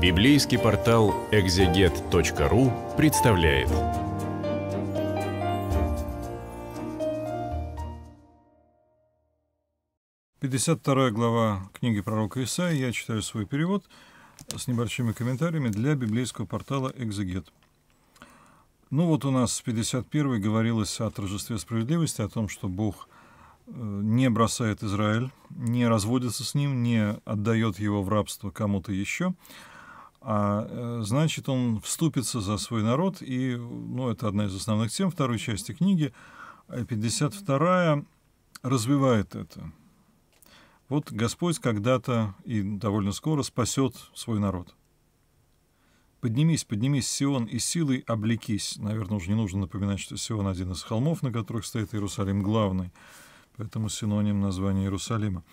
Библейский портал экзегет.ру представляет. Пятьдесят вторая глава книги пророка Исаи. Я читаю свой перевод с небольшими комментариями для библейского портала «Экзегет». Ну вот у нас в 51 говорилось о торжестве справедливости, о том, что Бог э, не бросает Израиль, не разводится с ним, не отдает его в рабство кому-то еще – а э, значит, он вступится за свой народ, и, ну, это одна из основных тем второй части книги, 52-я э, развивает это. Вот Господь когда-то и довольно скоро спасет свой народ. Поднимись, поднимись, Сион, и силой облекись. Наверное, уже не нужно напоминать, что Сион один из холмов, на которых стоит Иерусалим главный. Поэтому синоним названия Иерусалима.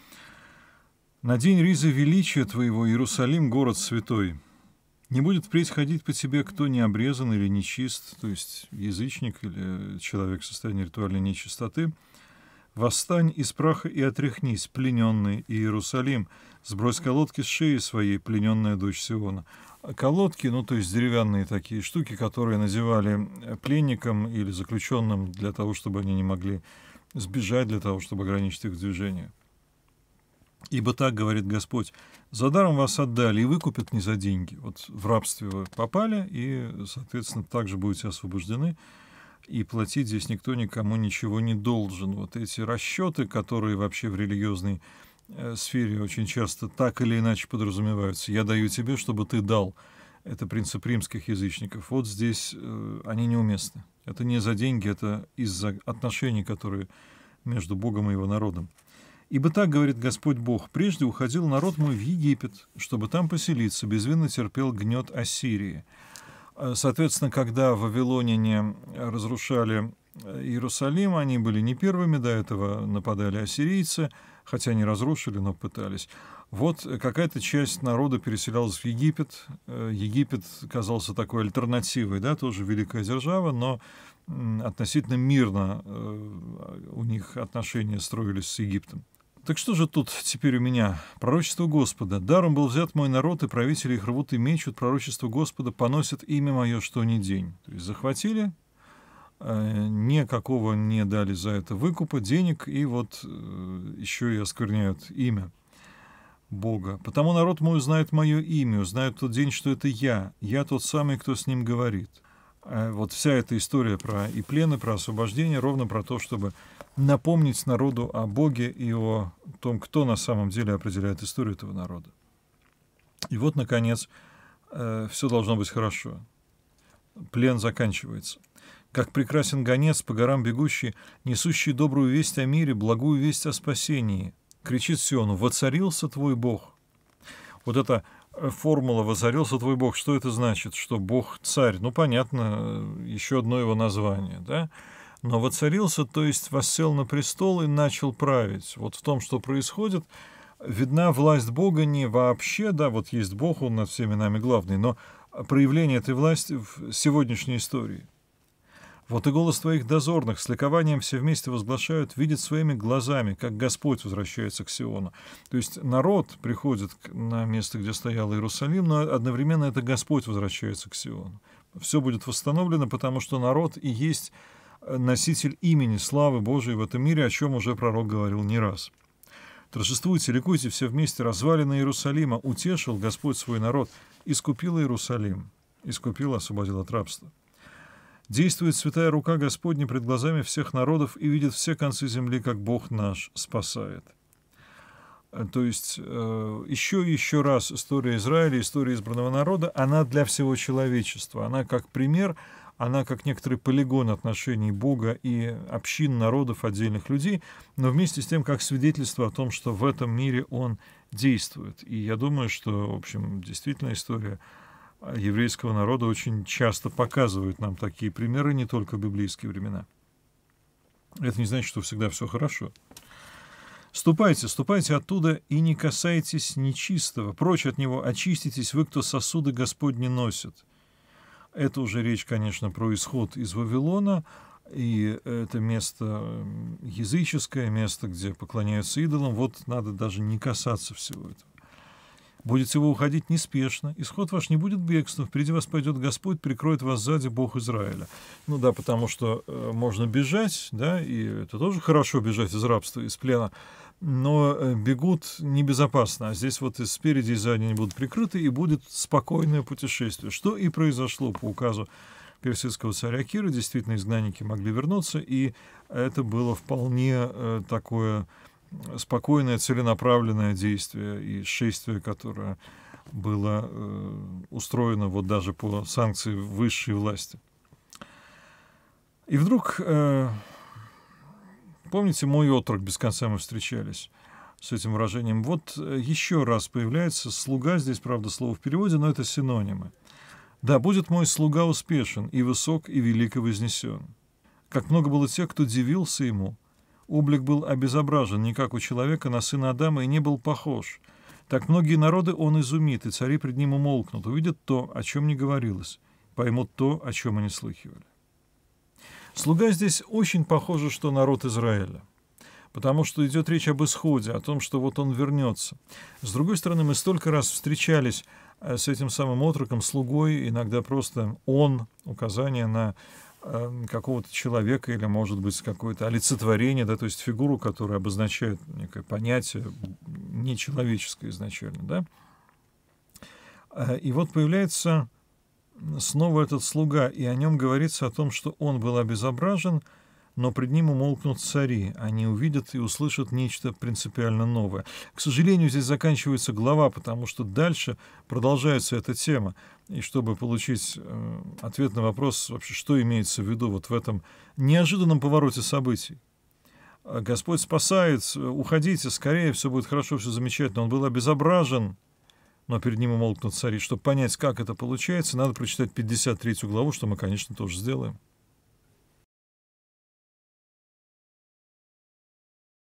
На день ризы величия твоего, Иерусалим, город святой, не будет происходить ходить по тебе, кто не обрезан или нечист, то есть язычник или человек в состоянии ритуальной нечистоты. Восстань из праха и отряхнись, плененный Иерусалим. Сбрось колодки с шеи своей, плененная дочь Сиона. Колодки, ну то есть деревянные такие штуки, которые надевали пленникам или заключенным для того, чтобы они не могли сбежать, для того, чтобы ограничить их движение. Ибо так говорит Господь, за даром вас отдали и выкупят не за деньги. Вот в рабстве вы попали, и, соответственно, также будете освобождены. И платить здесь никто никому ничего не должен. Вот эти расчеты, которые вообще в религиозной э, сфере очень часто так или иначе подразумеваются. Я даю тебе, чтобы ты дал. Это принцип римских язычников. Вот здесь э, они неуместны. Это не за деньги, это из-за отношений, которые между Богом и его народом. Ибо так, говорит Господь Бог, прежде уходил народ мой в Египет, чтобы там поселиться, безвинно терпел гнет Ассирии. Э, соответственно, когда вавилоняне разрушали э, Иерусалим, они были не первыми, до этого нападали ассирийцы, хотя не разрушили, но пытались. Вот э, какая-то часть народа переселялась в Египет. Египет казался такой альтернативой, да, тоже великая держава, но относительно мирно у них отношения строились с Египтом. Так что же тут теперь у меня? Пророчество Господа. Даром был взят мой народ, и правители их рвут и мечут. Пророчество Господа поносят имя мое, что ни день. То есть захватили, э, никакого не дали за это выкупа, денег, и вот э, еще и оскверняют имя Бога. «Потому народ мой узнает мое имя, узнает тот день, что это я, я тот самый, кто с ним говорит». Э, вот вся эта история про и плены, про освобождение, ровно про то, чтобы напомнить народу о Боге и о том, кто на самом деле определяет историю этого народа. И вот, наконец, э, все должно быть хорошо. Плен заканчивается. Как прекрасен гонец по горам бегущий, несущий добрую весть о мире, благую весть о спасении. Кричит Сиону, «Воцарился твой Бог!» Вот это э, формула «возорелся твой Бог», что это значит? Что Бог царь? Ну, понятно, э, еще одно его название, да? но воцарился, то есть воссел на престол и начал править. Вот в том, что происходит, видна власть Бога не вообще, да, вот есть Бог, Он над всеми нами главный, но проявление этой власти в сегодняшней истории. Вот и голос твоих дозорных с ликованием все вместе возглашают, видят своими глазами, как Господь возвращается к Сиону. То есть народ приходит на место, где стоял Иерусалим, но одновременно это Господь возвращается к Сиону. Все будет восстановлено, потому что народ и есть носитель имени славы Божией в этом мире, о чем уже пророк говорил не раз. Торжествуйте, ликуйте все вместе, развалины Иерусалима, утешил Господь свой народ, искупил Иерусалим, искупил, освободил от рабства. Действует святая рука Господня пред глазами всех народов и видит все концы земли, как Бог наш спасает. Э, то есть э, еще и еще раз история Израиля, история избранного народа, она для всего человечества. Она как пример, она как некоторый полигон отношений Бога и общин народов отдельных людей, но вместе с тем как свидетельство о том, что в этом мире он действует. И я думаю, что, в общем, действительно история а, еврейского народа очень часто показывает нам такие примеры, не только в библейские времена. Это не значит, что всегда все хорошо. «Ступайте, ступайте оттуда и не касайтесь нечистого, прочь от него очиститесь вы, кто сосуды Господни носит». Это уже речь, конечно, про исход из Вавилона, и это место языческое, место, где поклоняются идолам. Вот надо даже не касаться всего этого. Будете вы уходить неспешно, исход ваш не будет бегством, впереди вас пойдет Господь, прикроет вас сзади Бог Израиля. Ну да, потому что э, можно бежать, да, и это тоже хорошо бежать из рабства, из плена, но э, бегут небезопасно. А здесь вот и спереди, и сзади они будут прикрыты, и будет спокойное путешествие. Что и произошло по указу персидского царя Кира. Действительно, изгнанники могли вернуться, и это было вполне э, такое э, спокойное, целенаправленное действие и шествие, которое было устроено вот даже по санкции высшей власти. И вдруг Помните, мой отрок без конца мы встречались с этим выражением. Вот э, еще раз появляется «слуга», здесь, правда, слово в переводе, но это синонимы. «Да, будет мой слуга успешен, и высок, и велико вознесен». Как много было тех, кто дивился ему. Облик был обезображен, не как у человека, на сына Адама, и не был похож. Так многие народы он изумит, и цари пред ним умолкнут, увидят то, о чем не говорилось, поймут то, о чем они слыхивали. Слуга здесь очень похоже, что народ Израиля потому что идет речь об исходе, о том, что вот он вернется. С другой стороны, мы столько раз встречались э, с этим самым отроком, слугой, иногда просто он, указание на эм, какого-то человека или, может быть, какое-то олицетворение, да, то есть фигуру, которая обозначает некое понятие нечеловеческое изначально, да. Э, и вот появляется снова этот слуга, и о нем говорится о том, что он был обезображен, но пред ним умолкнут цари, они увидят и услышат нечто принципиально новое. К сожалению, здесь заканчивается глава, потому что дальше продолжается эта тема. И чтобы получить э, ответ на вопрос, вообще, что имеется в виду вот в этом неожиданном повороте событий. Господь спасает, э, уходите, скорее, все будет хорошо, все замечательно. Он был обезображен, но перед ним умолкнут цари. Чтобы понять, как это получается, надо прочитать 53 главу, что мы, конечно, тоже сделаем.